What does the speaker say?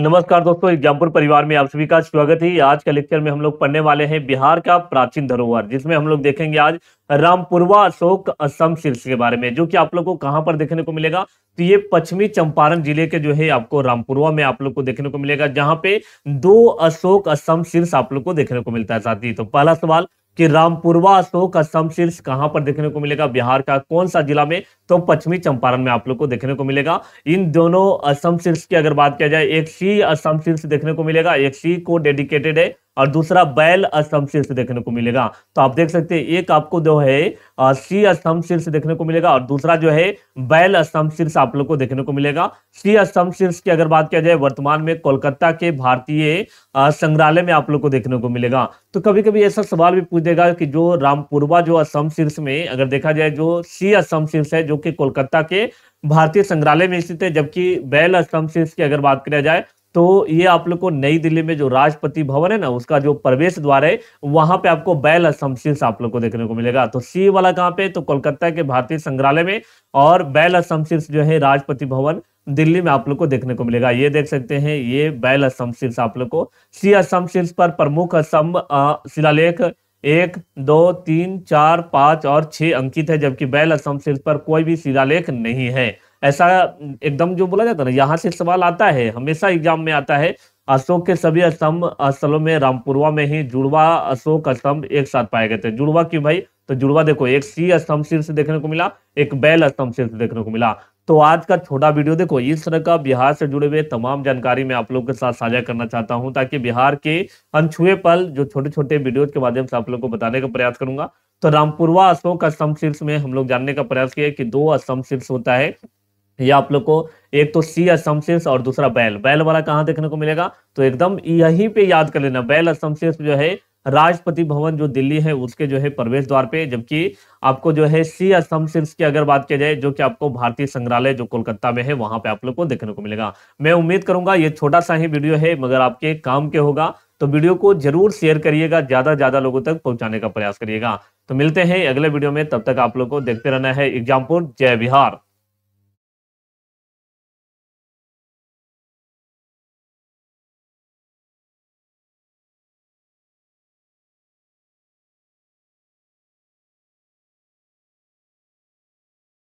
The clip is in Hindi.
नमस्कार दोस्तों एग्जामपुर परिवार में आप सभी का स्वागत है आज का लेक्चर में हम लोग पढ़ने वाले हैं बिहार का प्राचीन धरोहर जिसमें हम लोग देखेंगे आज रामपुरवा अशोक असम शीर्ष के बारे में जो कि आप लोग को कहां पर देखने को मिलेगा तो ये पश्चिमी चंपारण जिले के जो है आपको रामपुरवा में आप लोग को देखने को मिलेगा जहां पे दो अशोक असम शीर्ष आप लोग को देखने को मिलता है साथ ही तो पहला सवाल कि रामपुरवा अशोक असम शीर्ष कहां पर देखने को मिलेगा बिहार का कौन सा जिला में तो पश्चिमी चंपारण में आप लोग को देखने को मिलेगा इन दोनों असम शीर्ष की अगर बात किया जाए एक सी असम शीर्ष देखने को मिलेगा एक सी को डेडिकेटेड है और दूसरा बैल स्तंभ शीर्ष देखने को मिलेगा तो आप देख सकते हैं एक आपको जो है सी स्तंभ शीर्ष देखने को मिलेगा और दूसरा जो है बैल स्तंभ शीर्ष आप लोग को देखने को मिलेगा सी स्तंभ शीर्ष की अगर बात किया जाए वर्तमान में कोलकाता के भारतीय संग्रहालय में आप लोग को देखने को मिलेगा तो कभी कभी ऐसा सवाल भी पूछ देगा कि जो रामपुरवा जो स्तंभ शीर्ष में अगर देखा जाए जो सी स्तंभ शीर्ष है जो कि कोलकाता के भारतीय संग्रहालय में स्थित है जबकि बैल स्तंभ शीर्ष की अगर बात किया जाए तो ये आप लोग को नई दिल्ली में जो राष्ट्रपति भवन है ना उसका जो प्रवेश द्वार है वहां पे आपको बैल असमशील आप लोग को देखने को मिलेगा तो सी वाला कहाँ पे तो कोलकाता के भारतीय संग्रहालय में और बैल असमशील जो है राष्ट्रपति भवन दिल्ली में आप लोग को देखने को मिलेगा ये देख सकते हैं ये बैल असम आप लोग को सी असम पर प्रमुख असम शिलालेख एक दो तीन चार पांच और छह अंकित है जबकि बैल असम पर कोई भी शिलालेख नहीं है ऐसा एकदम जो बोला जाता है ना यहाँ से सवाल आता है हमेशा एग्जाम में आता है अशोक के सभी स्तंभ स्थलों में रामपुरवा में ही जुड़वा अशोक स्तंभ एक साथ पाए गए थे जुड़वा की भाई तो जुड़वा देखो एक सी स्तंभ शीर्ष देखने को मिला एक बैल स्तंभ शीर्ष देखने को मिला तो आज का छोटा वीडियो देखो इस तरह का बिहार से जुड़े हुए तमाम जानकारी मैं आप लोगों के साथ साझा करना चाहता हूं ताकि बिहार के अनछुए पल जो छोटे छोटे वीडियो के माध्यम से आप लोग को बताने का प्रयास करूंगा तो रामपुरवा अशोक स्तंभ शीर्ष में हम लोग जानने का प्रयास किया कि दो स्तंभ शीर्ष होता है ये आप लोग को एक तो सी असम्पशंस और दूसरा बैल बैल वाला कहाँ देखने को मिलेगा तो एकदम यहीं पे याद कर लेना बैल असम्पशंस जो है राष्ट्रपति भवन जो दिल्ली है उसके जो है प्रवेश द्वार पे जबकि आपको जो है सी असम्पशंस की अगर बात किया जाए जो कि आपको भारतीय संग्रहालय जो कोलकाता में है वहां पे आप लोग को देखने को मिलेगा मैं उम्मीद करूंगा ये छोटा सा ही वीडियो है मगर आपके काम के होगा तो वीडियो को जरूर शेयर करिएगा ज्यादा ज्यादा लोगों तक पहुंचाने का प्रयास करिएगा तो मिलते हैं अगले वीडियो में तब तक आप लोग को देखते रहना है एग्जामपुर जय बिहार